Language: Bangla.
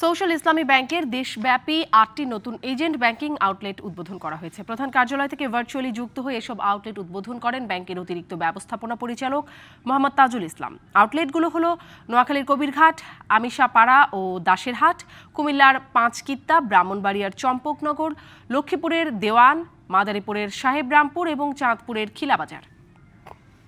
সোশ্যাল ইসলামী ব্যাংকের দেশব্যাপী আটটি নতুন এজেন্ট ব্যাংকিং আউটলেট উদ্বোধন করা হয়েছে প্রধান কার্যালয় থেকে ভার্চুয়ালি যুক্ত হয়ে এসব আউটলেট উদ্বোধন করেন ব্যাংকের অতিরিক্ত ব্যবস্থাপনা পরিচালক মোহাম্মদ তাজুল ইসলাম আউটলেটগুলো হলো নোয়াখালীর কবিরঘাট আমিষাপাড়া ও দাসেরহাট কুমিল্লার পাঁচকিত্তা ব্রাহ্মণবাড়িয়ার চম্পকনগর লক্ষ্মীপুরের দেওয়ান মাদারীপুরের সাহেব রামপুর এবং চাঁদপুরের খিলাবাজার